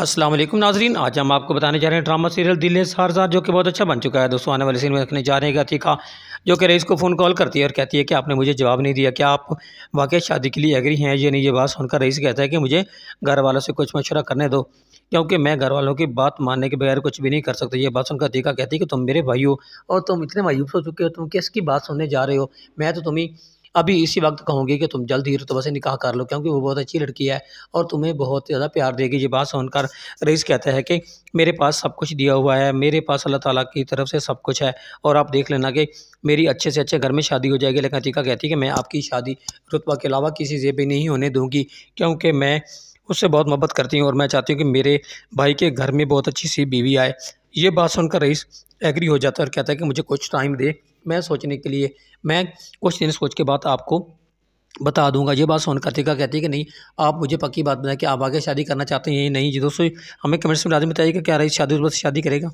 असलम नाजरीन आज हम आपको बताने जा रहे हैं ड्रामा सीरियल दिल सारजार जो कि बहुत अच्छा बन चुका है दोस्तों आने वाले सीन में रखने जा रहे हैं अतीका जो कि रईस को फ़ोन कॉल करती है और कहती है कि आपने मुझे जवाब नहीं दिया क्या आप वाकई शादी के लिए एग्री हैं या नहीं ये बात सुनकर रईस कहता है कि मुझे घर वालों से कुछ मशवरा करने दो क्योंकि मैं घर वालों की बात मानने के बगैर कुछ भी नहीं कर सकता ये बात सुनकर अतीका कहती है कि तुम मेरे भाई हो और तुम इतने मायूस हो चुके हो तुम किसकी बात सुनने जा रहे हो मैं तो तुम्हें अभी इसी वक्त कहूँगी कि तुम जल्द ही रुतबा से निकाह कर लो क्योंकि वो बहुत अच्छी लड़की है और तुम्हें बहुत ज़्यादा प्यार देगी ये बात सुनकर रईस कहता है कि मेरे पास सब कुछ दिया हुआ है मेरे पास अल्लाह ताला की तरफ से सब कुछ है और आप देख लेना कि मेरी अच्छे से अच्छे घर में शादी हो जाएगी लेकिन अतीका कहती है कि मैं आपकी शादी रुतबा के अलावा किसी से भी नहीं होने दूँगी क्योंकि मैं उससे बहुत मोहब्बत करती हूँ और मैं चाहती हूँ कि मेरे भाई के घर में बहुत अच्छी सी बीवी आए ये बात सुनकर रईस एग्री हो जाता है और कहता है कि मुझे कुछ टाइम दे मैं सोचने के लिए मैं कुछ दिन सोच के बाद आपको बता दूंगा ये बात सोन कार्तिका कहती है कि नहीं आप मुझे पक्की बात बताएं कि आप आगे शादी करना चाहते हैं या नहीं जी दोस्तों हमें कमेंट्स में लाजमी बताइए कि क्या रही शादी उस बस शादी करेगा